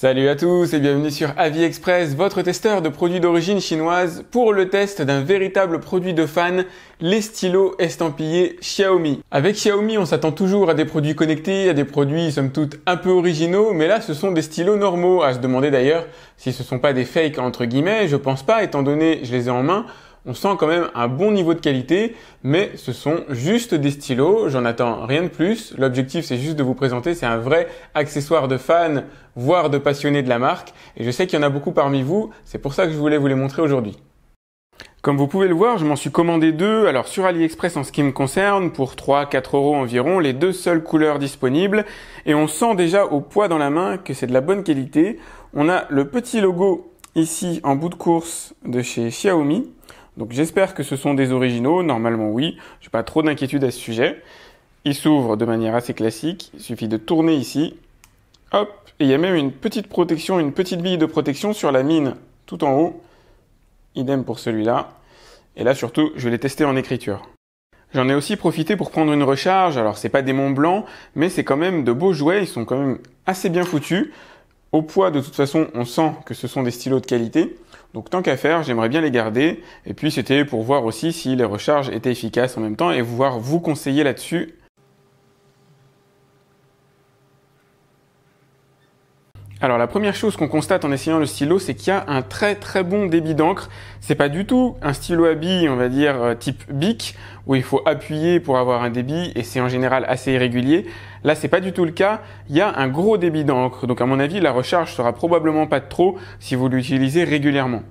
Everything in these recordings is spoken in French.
Salut à tous et bienvenue sur Avi Express, votre testeur de produits d'origine chinoise pour le test d'un véritable produit de fan, les stylos estampillés Xiaomi. Avec Xiaomi, on s'attend toujours à des produits connectés, à des produits somme toute un peu originaux, mais là ce sont des stylos normaux. À se demander d'ailleurs si ce sont pas des fakes entre guillemets, je pense pas étant donné je les ai en main on sent quand même un bon niveau de qualité, mais ce sont juste des stylos, j'en attends rien de plus. L'objectif c'est juste de vous présenter, c'est un vrai accessoire de fan, voire de passionné de la marque, et je sais qu'il y en a beaucoup parmi vous, c'est pour ça que je voulais vous les montrer aujourd'hui. Comme vous pouvez le voir, je m'en suis commandé deux. Alors sur AliExpress en ce qui me concerne, pour 3-4 euros environ, les deux seules couleurs disponibles. Et on sent déjà au poids dans la main que c'est de la bonne qualité. On a le petit logo ici en bout de course de chez Xiaomi. Donc j'espère que ce sont des originaux, normalement oui, j'ai pas trop d'inquiétude à ce sujet. Il s'ouvre de manière assez classique, il suffit de tourner ici. Hop, et il y a même une petite protection, une petite bille de protection sur la mine tout en haut. Idem pour celui-là. Et là surtout, je l'ai testé en écriture. J'en ai aussi profité pour prendre une recharge. Alors c'est pas des monts blancs, mais c'est quand même de beaux jouets, ils sont quand même assez bien foutus. Au poids, de toute façon, on sent que ce sont des stylos de qualité. Donc tant qu'à faire, j'aimerais bien les garder. Et puis c'était pour voir aussi si les recharges étaient efficaces en même temps et voir vous conseiller là-dessus Alors la première chose qu'on constate en essayant le stylo, c'est qu'il y a un très très bon débit d'encre. C'est pas du tout un stylo à billes, on va dire euh, type Bic, où il faut appuyer pour avoir un débit et c'est en général assez irrégulier. Là, c'est pas du tout le cas. Il y a un gros débit d'encre, donc à mon avis, la recharge sera probablement pas de trop si vous l'utilisez régulièrement.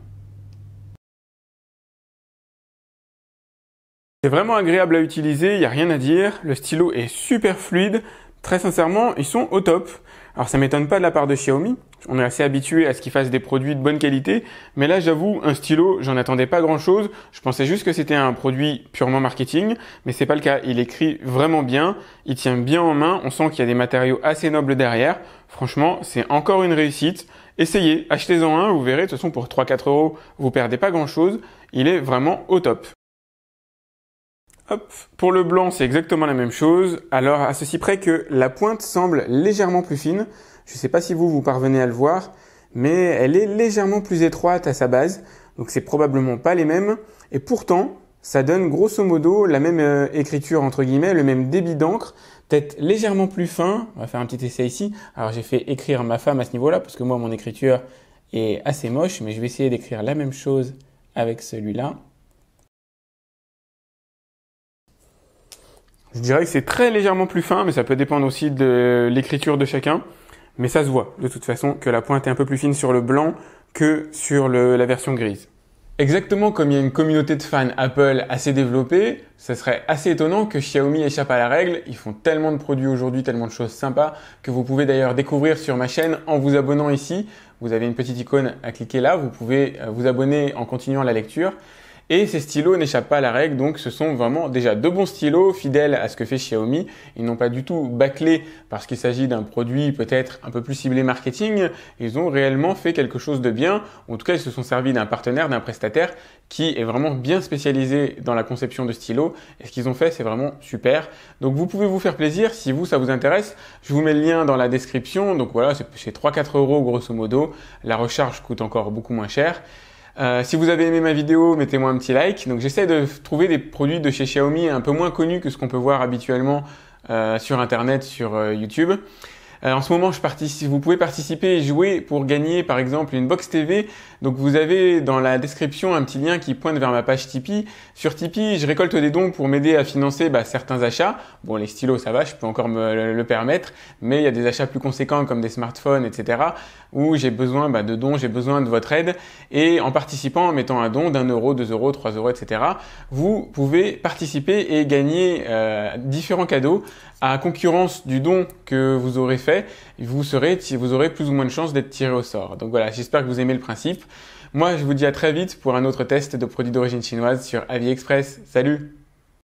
C'est vraiment agréable à utiliser, il n'y a rien à dire, le stylo est super fluide, Très sincèrement, ils sont au top. Alors ça m'étonne pas de la part de Xiaomi. On est assez habitué à ce qu'ils fassent des produits de bonne qualité, mais là j'avoue, un stylo, j'en attendais pas grand-chose. Je pensais juste que c'était un produit purement marketing, mais c'est pas le cas. Il écrit vraiment bien, il tient bien en main, on sent qu'il y a des matériaux assez nobles derrière. Franchement, c'est encore une réussite. Essayez, achetez-en un, vous verrez, de toute façon pour 3-4 euros, vous perdez pas grand-chose. Il est vraiment au top. Hop. Pour le blanc, c'est exactement la même chose. Alors, à ceci près que la pointe semble légèrement plus fine. Je ne sais pas si vous, vous parvenez à le voir, mais elle est légèrement plus étroite à sa base. Donc, c'est probablement pas les mêmes. Et pourtant, ça donne grosso modo la même euh, écriture, entre guillemets, le même débit d'encre. Peut-être légèrement plus fin. On va faire un petit essai ici. Alors, j'ai fait écrire ma femme à ce niveau-là, parce que moi, mon écriture est assez moche, mais je vais essayer d'écrire la même chose avec celui-là. Je dirais que c'est très légèrement plus fin, mais ça peut dépendre aussi de l'écriture de chacun. Mais ça se voit, de toute façon, que la pointe est un peu plus fine sur le blanc que sur la version grise. Exactement comme il y a une communauté de fans Apple assez développée, ça serait assez étonnant que Xiaomi échappe à la règle. Ils font tellement de produits aujourd'hui, tellement de choses sympas, que vous pouvez d'ailleurs découvrir sur ma chaîne en vous abonnant ici. Vous avez une petite icône à cliquer là, vous pouvez euh, vous abonner en continuant la lecture et ces stylos n'échappent pas à la règle, donc ce sont vraiment déjà de bons stylos, fidèles à ce que fait Xiaomi. Ils n'ont pas du tout bâclé parce qu'il s'agit d'un produit peut-être un peu plus ciblé marketing. Ils ont réellement fait quelque chose de bien. En tout cas, ils se sont servis d'un partenaire, d'un prestataire qui est vraiment bien spécialisé dans la conception de stylos. Et ce qu'ils ont fait, c'est vraiment super. Donc vous pouvez vous faire plaisir si vous, ça vous intéresse. Je vous mets le lien dans la description. Donc voilà, c'est 3-4 euros grosso modo. La recharge coûte encore beaucoup moins cher. Euh, si vous avez aimé ma vidéo, mettez-moi un petit like. Donc j'essaie de trouver des produits de chez Xiaomi un peu moins connus que ce qu'on peut voir habituellement euh, sur Internet, sur euh, YouTube. Euh, en ce moment, je participe, vous pouvez participer et jouer pour gagner par exemple une box TV. Donc vous avez dans la description un petit lien qui pointe vers ma page Tipeee. Sur Tipeee, je récolte des dons pour m'aider à financer bah, certains achats. Bon, les stylos, ça va, je peux encore me le permettre, mais il y a des achats plus conséquents comme des smartphones, etc. où j'ai besoin bah, de dons, j'ai besoin de votre aide. Et en participant, en mettant un don d'un euro, deux euros, trois euros, etc., vous pouvez participer et gagner euh, différents cadeaux à concurrence du don que vous aurez fait vous aurez plus ou moins de chance d'être tiré au sort. Donc voilà, j'espère que vous aimez le principe. Moi, je vous dis à très vite pour un autre test de produits d'origine chinoise sur Aviexpress. Salut!